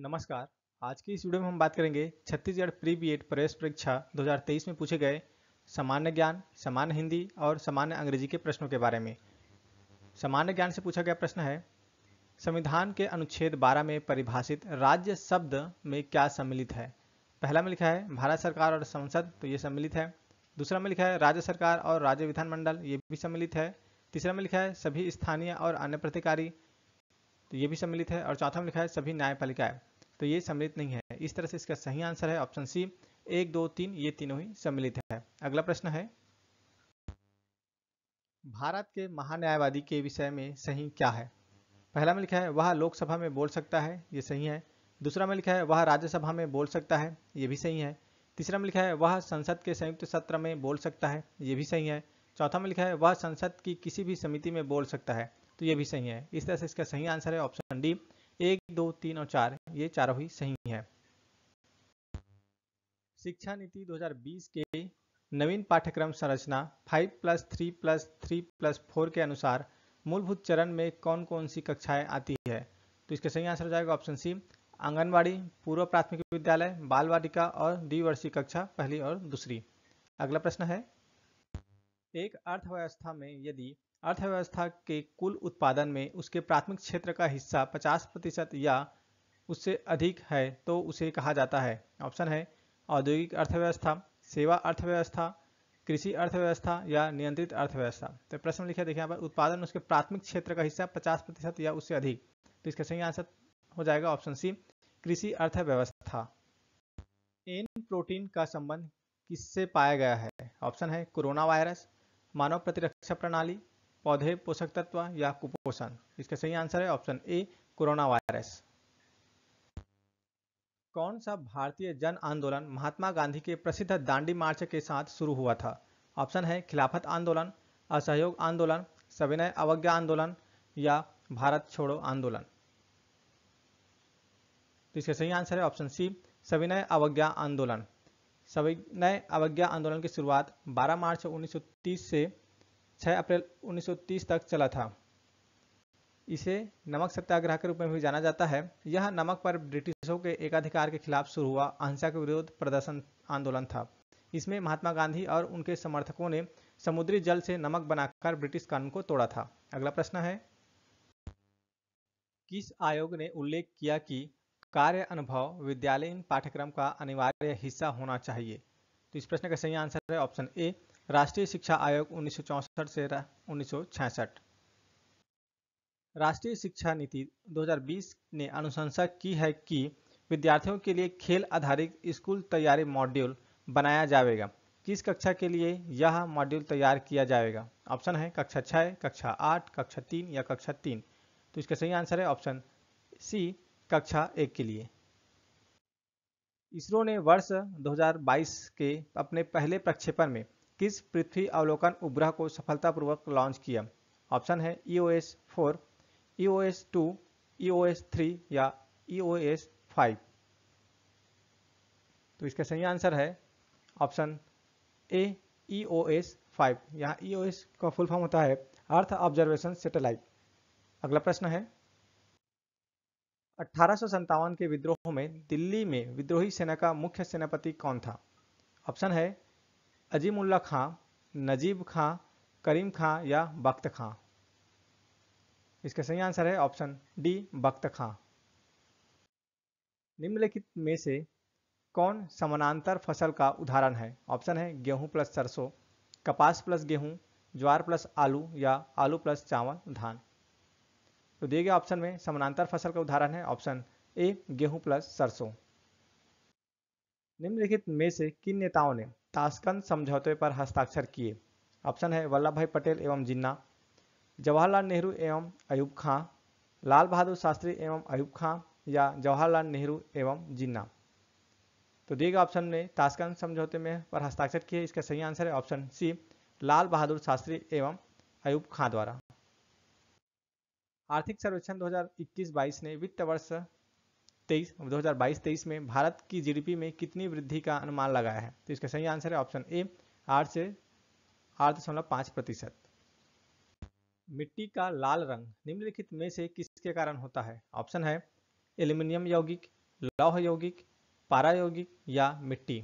नमस्कार आज की इस वीडियो में हम बात करेंगे छत्तीसगढ़ प्री बी एड प्रवेश परीक्षा 2023 में पूछे गए सामान्य ज्ञान सामान्य हिंदी और सामान्य अंग्रेजी के प्रश्नों के बारे में सामान्य ज्ञान से पूछा गया प्रश्न है संविधान के अनुच्छेद 12 में परिभाषित राज्य शब्द में क्या सम्मिलित है पहला में लिखा है भारत सरकार और संसद तो ये सम्मिलित है दूसरा में लिखा है राज्य सरकार और राज्य विधानमंडल ये भी सम्मिलित है तीसरा में लिखा है सभी स्थानीय और अन्य प्रतिकारी तो ये भी सम्मिलित है और चौथा में लिखा है सभी न्यायपालिकाएं तो ये सम्मिलित नहीं है इस तरह से इसका सही आंसर है ऑप्शन सी एक दो तीन ये तीनों ही सम्मिलित है अगला प्रश्न है भारत के महान्यायवादी के विषय में सही क्या है पहला में लिखा है वह लोकसभा में बोल सकता है ये सही है दूसरा में लिखा है वह राज्यसभा में बोल सकता है ये भी सही है तीसरा में लिखा है वह संसद के संयुक्त सत्र में बोल सकता है ये भी सही है चौथा में लिखा है वह संसद की किसी भी समिति में बोल सकता है तो ये भी सही है इस तरह से इसका सही आंसर है ऑप्शन डी एक दो तीन और चार ये चारों ही सही है शिक्षा नीति 2020 के नवीन पाठ्यक्रम संरचना 5 plus three plus three plus four के अनुसार मूलभूत चरण में कौन कौन सी कक्षाएं आती है तो इसका सही आंसर हो जाएगा ऑप्शन सी आंगनबाड़ी पूर्व प्राथमिक विद्यालय बाल वाटिका और द्विवर्षीय कक्षा पहली और दूसरी अगला प्रश्न है एक अर्थव्यवस्था में यदि अर्थव्यवस्था के कुल उत्पादन में उसके प्राथमिक क्षेत्र का हिस्सा 50 प्रतिशत या उससे अधिक है तो उसे कहा जाता है ऑप्शन है औद्योगिक अर्थव्यवस्था सेवा अर्थव्यवस्था कृषि अर्थव्यवस्था या नियंत्रित अर्थव्यवस्था तो प्रश्न लिखा देखिए यहाँ पर उत्पादन उसके प्राथमिक क्षेत्र का हिस्सा 50 प्रतिशत या उससे अधिक तो इसका सही आंसर हो जाएगा ऑप्शन सी कृषि अर्थव्यवस्था इन प्रोटीन का संबंध किससे पाया गया है ऑप्शन है कोरोना वायरस मानव प्रतिरक्षा प्रणाली पौधे पोषक तत्व या कुपोषण इसका सही आंसर है ऑप्शन ए कोरोना वायरस कौन सा भारतीय जन आंदोलन महात्मा गांधी के प्रसिद्ध दांडी मार्च के साथ शुरू हुआ था ऑप्शन है खिलाफत आंदोलन असहयोग आंदोलन सविनय अवज्ञा आंदोलन या भारत छोड़ो आंदोलन तो इसका सही आंसर है ऑप्शन सी सविनय अवज्ञा आंदोलन सविनय अवज्ञा आंदोलन की शुरुआत 12 मार्च 1930 से 6 अप्रैल 1930 तक चला था इसे नमक सत्याग्रह के रूप में भी जाना जाता है यह नमक पर ब्रिटिशों के एकाधिकार के खिलाफ शुरू हुआ अहिंसा के विरोध प्रदर्शन आंदोलन था इसमें महात्मा गांधी और उनके समर्थकों ने समुद्री जल से नमक बनाकर ब्रिटिश कानून को तोड़ा था अगला प्रश्न है किस आयोग ने उल्लेख किया कि कार्य अनुभव विद्यालयीन पाठ्यक्रम का अनिवार्य हिस्सा होना चाहिए तो इस प्रश्न का सही आंसर है ऑप्शन ए राष्ट्रीय शिक्षा आयोग उन्नीस से उन्नीस राष्ट्रीय शिक्षा नीति 2020 ने अनुशंसा की है कि विद्यार्थियों के लिए खेल आधारित स्कूल तैयारी मॉड्यूल बनाया जाएगा किस कक्षा के लिए यह मॉड्यूल तैयार किया जाएगा ऑप्शन है कक्षा छः कक्षा आठ कक्षा तीन या कक्षा तीन तो इसका सही आंसर है ऑप्शन सी कक्षा एक के लिए इसरो ने वर्ष 2022 के अपने पहले प्रक्षेपण में किस पृथ्वी अवलोकन उपग्रह को सफलतापूर्वक लॉन्च किया ऑप्शन है E O S four E O S two E O S three या ई ओ एस फाइव तो इसका सही आंसर है option A E O S five यहाँ ई ओ एस का फुल फॉर्म होता है अर्थ ऑब्जर्वेशन सेटेलाइट अगला प्रश्न है अठारह के विद्रोह में दिल्ली में विद्रोही सेना का मुख्य सेनापति कौन था ऑप्शन है अजीमुल्ला खां नजीब खां करीम खां या बख्त खां इसका सही आंसर है ऑप्शन डी बख्त खां निम्नलिखित में से कौन समानांतर फसल का उदाहरण है ऑप्शन है गेहूं प्लस सरसों कपास प्लस गेहूं ज्वार प्लस आलू या आलू प्लस चावल धान तो दिए गए ऑप्शन में समानांतर फसल का उदाहरण है ऑप्शन ए गेहूं प्लस सरसों निम्नलिखित में से किन नेताओं ने ताशकंद समझौते पर हस्ताक्षर किए ऑप्शन है वल्लभ भाई पटेल एवं जिन्ना जवाहरलाल नेहरू एवं अयूब खां लाल बहादुर शास्त्री एवं अयूब खां या जवाहरलाल नेहरू एवं जिन्ना तो दिए गए ऑप्शन में ताशकंद समझौते में पर हस्ताक्षर किए इसका सही आंसर है ऑप्शन सी लाल बहादुर शास्त्री एवं अयूब खां द्वारा आर्थिक सर्वेक्षण 2021-22 ने वित्त वर्ष तेईस दो हज़ार बाईस तेईस में भारत की जीडीपी में कितनी वृद्धि का अनुमान लगाया है तो इसका सही आंसर है ऑप्शन ए आठ से आठ दशमलव पाँच प्रतिशत मिट्टी का लाल रंग निम्नलिखित में से किसके कारण होता है ऑप्शन है एल्यूमिनियम यौगिक लौह यौगिक पारा यौगिक या मिट्टी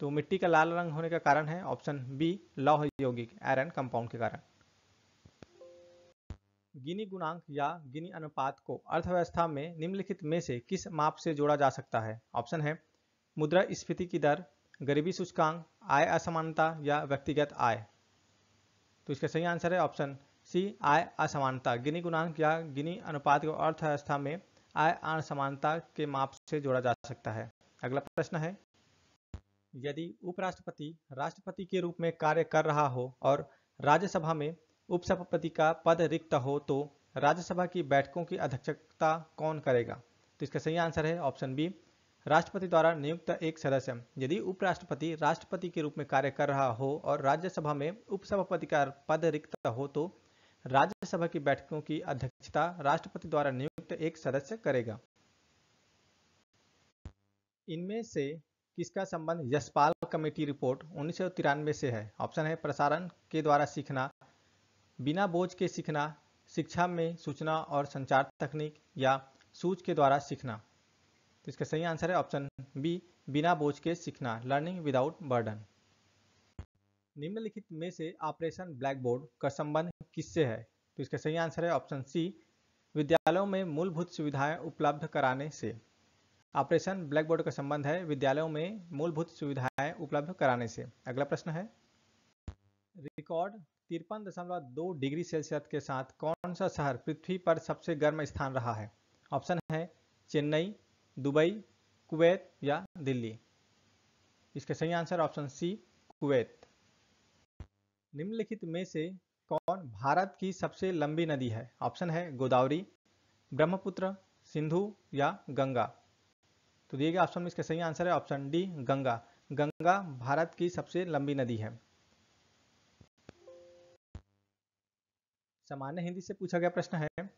तो मिट्टी का लाल रंग होने का कारण है ऑप्शन बी लौह यौगिक आयरन कंपाउंड के कारण गिनी गुणांक या गिनी अनुपात को अर्थव्यवस्था में निम्नलिखित में से किस माप से जोड़ा जा सकता है ऑप्शन है मुद्रा स्फीति की दर गरीबी सूचकांक आय असमानता या व्यक्तिगत आय तो इसका सही आंसर है ऑप्शन सी आय असमानता गिनी गुणांक या गिनी अनुपात को अर्थव्यवस्था में आय असमानता के माप से जोड़ा जा सकता है अगला प्रश्न है यदि उपराष्ट्रपति राष्ट्रपति के रूप में कार्य कर रहा हो और राज्यसभा में उपसभापति का पद रिक्त हो तो राज्यसभा की बैठकों की अध्यक्षता कौन करेगा तो इसका सही आंसर है ऑप्शन बी राष्ट्रपति द्वारा नियुक्त एक सदस्य यदि उपराष्ट्रपति राष्ट्रपति के रूप में कार्य कर रहा हो और राज्यसभा में उपसभापति का पद रिक्त हो तो राज्यसभा की बैठकों की अध्यक्षता राष्ट्रपति द्वारा नियुक्त एक सदस्य करेगा इनमें से किसका संबंध यशपाल कमेटी रिपोर्ट उन्नीस से है ऑप्शन है प्रसारण के द्वारा सीखना बिना बोझ के सीखना शिक्षा में सूचना और संचार तकनीक या सूच के द्वारा सीखना तो इसका सही आंसर है ऑप्शन बी बिना बोझ के सीखना लर्निंग विदाउट बर्डन निम्नलिखित में से ऑपरेशन ब्लैकबोर्ड का संबंध किससे है तो इसका सही आंसर है ऑप्शन सी विद्यालयों में मूलभूत सुविधाएं उपलब्ध कराने से ऑपरेशन ब्लैकबोर्ड का संबंध है विद्यालयों में मूलभूत सुविधाएं उपलब्ध कराने से अगला प्रश्न है रिकॉर्ड तिरपन दशमलव दो डिग्री सेल्सियस के साथ कौन सा शहर पृथ्वी पर सबसे गर्म स्थान रहा है ऑप्शन है चेन्नई दुबई कुवैत या दिल्ली इसका सही आंसर ऑप्शन सी कुवैत निम्नलिखित में से कौन भारत की सबसे लंबी नदी है ऑप्शन है गोदावरी ब्रह्मपुत्र सिंधु या गंगा तो दिए गए ऑप्शन में इसका सही आंसर है ऑप्शन डी गंगा गंगा भारत की सबसे लंबी नदी है सामान्य हिंदी से पूछा गया प्रश्न है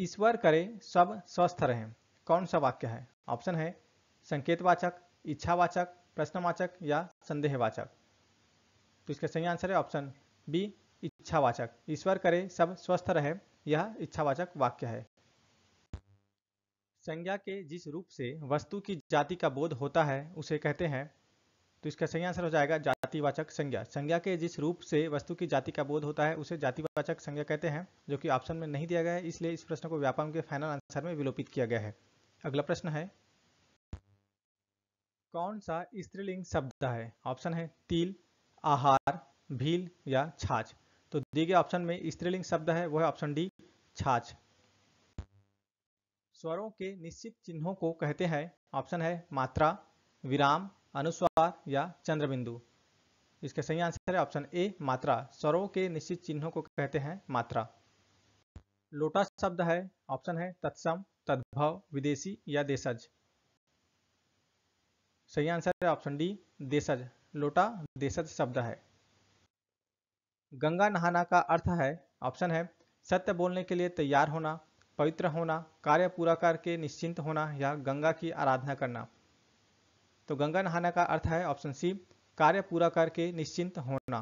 ईश्वर करे सब स्वस्थ रहें कौन सा वाक्य है ऑप्शन है संकेतवाचक इच्छावाचक प्रश्नवाचक या संदेहवाचक तो इसका सही आंसर है ऑप्शन बी इच्छावाचक ईश्वर करे सब स्वस्थ रहे यह इच्छावाचक वाक्य है संज्ञा के जिस रूप से वस्तु की जाति का बोध होता है उसे कहते हैं तो इसका सही आंसर हो जाएगा जातिवाचक संज्ञा संज्ञा के जिस रूप से वस्तु की जाति का बोध होता है उसे जातिवाचक संज्ञा कहते हैं जो कि ऑप्शन में नहीं दिया गया है इसलिए इस प्रश्न को व्यापम के फाइनल आंसर में विलोपित किया गया है अगला प्रश्न है कौन सा स्त्रीलिंग शब्द है ऑप्शन है तिल आहार भील या छाछ तो दिए गए ऑप्शन में स्त्रीलिंग शब्द है वह ऑप्शन डी छाछ स्वरों के निश्चित चिन्हों को कहते हैं ऑप्शन है मात्रा विराम अनुस्वार या चंद्रबिंदु इसका सही आंसर है ऑप्शन ए मात्रा स्वरों के निश्चित चिन्हों को कहते हैं मात्रा लोटा शब्द है ऑप्शन है तत्सम तद्भव विदेशी या देशज सही आंसर है ऑप्शन डी देशज लोटा देशज शब्द है गंगा नहाना का अर्थ है ऑप्शन है सत्य बोलने के लिए तैयार होना पवित्र होना कार्य पूरा करके निश्चिंत होना या गंगा की आराधना करना तो गंगा नहाना का अर्थ है ऑप्शन सी कार्य पूरा करके निश्चिंत होना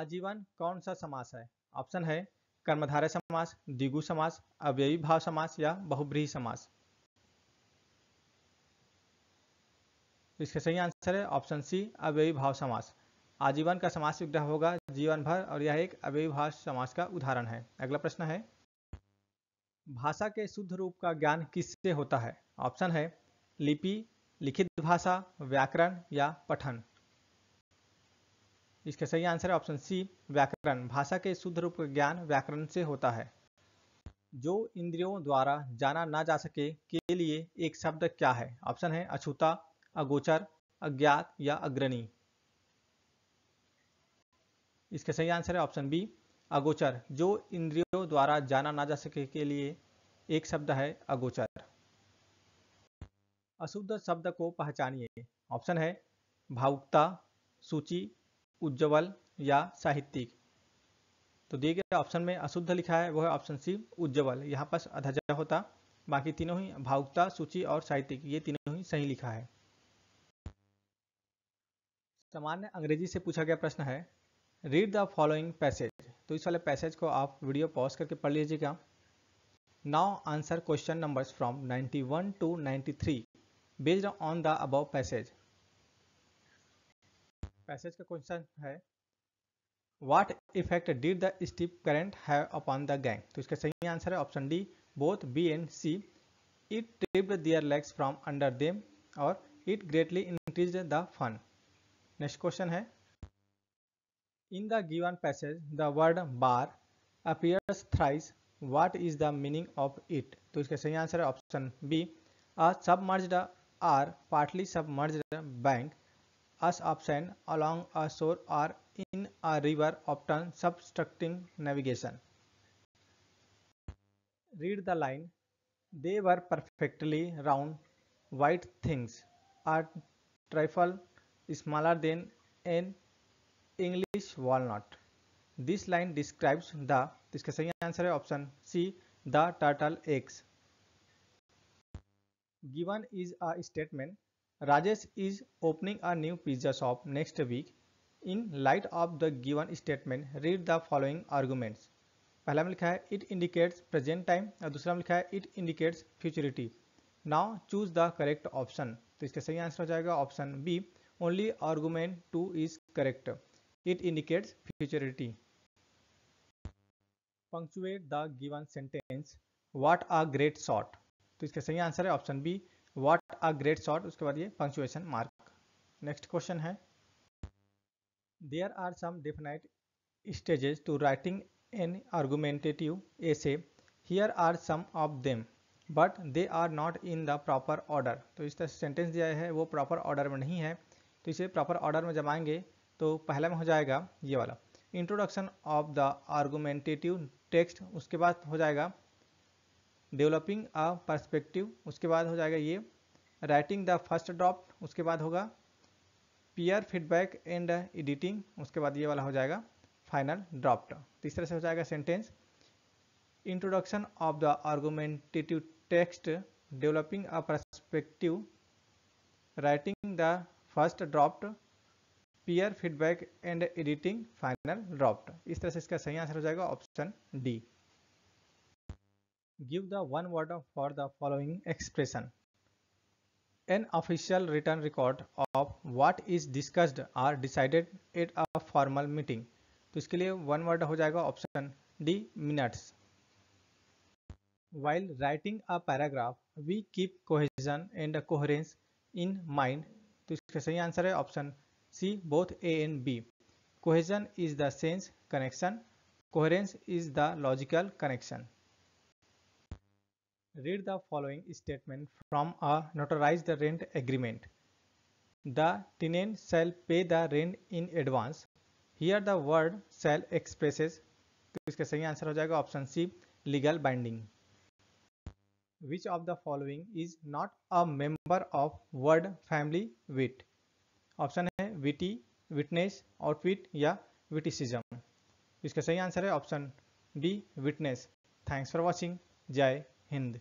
आजीवन कौन सा समास है ऑप्शन है कर्मधारय समास दिगु समास अव्ययी भाव समास या बहुब्रीही समास इसका सही आंसर है ऑप्शन सी अव्ययी भाव समास आजीवन का समास विग्रह होगा जीवन भर और यह एक अव्ययी भाव समास का उदाहरण है अगला प्रश्न है भाषा के शुद्ध रूप का ज्ञान किससे होता है ऑप्शन है लिपि लिखित भाषा व्याकरण या पठन इसका सही आंसर है ऑप्शन सी व्याकरण भाषा के शुद्ध रूप का ज्ञान व्याकरण से होता है जो इंद्रियों द्वारा जाना ना जा सके के लिए एक शब्द क्या है ऑप्शन है अछूता अगोचर अज्ञात या अग्रणी इसका सही आंसर है ऑप्शन बी अगोचर जो इंद्रियों द्वारा जाना ना जा सके के लिए एक शब्द है अगोचर अशुद्ध शब्द को पहचानिए ऑप्शन है भावुकता सूची उज्जवल या साहित्यिक तो दिए गए ऑप्शन में अशुद्ध लिखा है वह है ऑप्शन सी उज्जवल यहाँ पास अधजा होता बाकी तीनों ही भावुकता सूची और साहित्यिक ये तीनों ही सही लिखा है सामान्य अंग्रेजी से पूछा गया प्रश्न है रीड द फॉलोइंग पैसेज तो इस वाले पैसेज को आप वीडियो पॉज करके पढ़ लीजिएगा now answer question numbers from 91 to 93 based on the above passage passage का क्वेश्चन है what effect did the steep current have upon the gang तो इसका सही आंसर है option D both B and C it tripped their legs from under them और it greatly increase the fun next question है in the given passage the word bar appears thrice what is the meaning of it तो इसका सही answer है option B a submerged are partly submerged bank as option along a shore or in a river often obstructing navigation. Read the line. They were perfectly round white things a trifle smaller than an English walnut. This line describes the इसका सही answer है option C the turtle eggs given is a statement Rajesh is opening a new pizza shop next week. In light of the given statement, read the following arguments. पहला में लिखा है it indicates present time और दूसरा में लिखा है it indicates futurity now choose the correct option तो इसका सही आंसर हो जाएगा option B only argument two is correct it indicates futurity punctuate the given sentence what are great shot तो इसका सही आंसर है option B what a great shot उसके बाद ये पंक्चुएशन मार्क नेक्स्ट क्वेश्चन है there are some definite stages to writing an argumentative essay here are some of them but they are not in the proper order तो इस तरह sentence दिया है वो प्रॉपर ऑर्डर में नहीं है तो इसे प्रॉपर ऑर्डर में जमाएंगे तो पहला में हो जाएगा ये वाला introduction of the argumentative text उसके बाद हो जाएगा डेवलपिंग अ परस्पेक्टिव उसके बाद हो जाएगा ये राइटिंग द फर्स्ट ड्राफ्ट उसके बाद होगा पीयर फीडबैक एंड एडिटिंग उसके बाद ये वाला हो जाएगा फाइनल ड्राफ्ट तीसरे तो से हो जाएगा sentence introduction of the argumentative text developing a perspective writing the first draft peer feedback and editing final draft इस तरह से इसका सही आंसर हो जाएगा option D Give the one word for the following expression. An official written record of what is discussed or decided at a formal meeting. तो इसके लिए वन वर्ड हो जाएगा option D minutes while writing a paragraph we keep cohesion and coherence in mind तो इसका सही answer है option C both A and B cohesion is the sense connection coherence is the logical connection Read the following statement from a notarized rent agreement. The tenant shall pay the rent in advance. Here the word shall expresses iska sahi answer ho jayega option c legal binding which of the following is not a member of word family wit option hai है witness witness outfit या witticism इसका सही answer है option D witness thanks for watching जय हिंद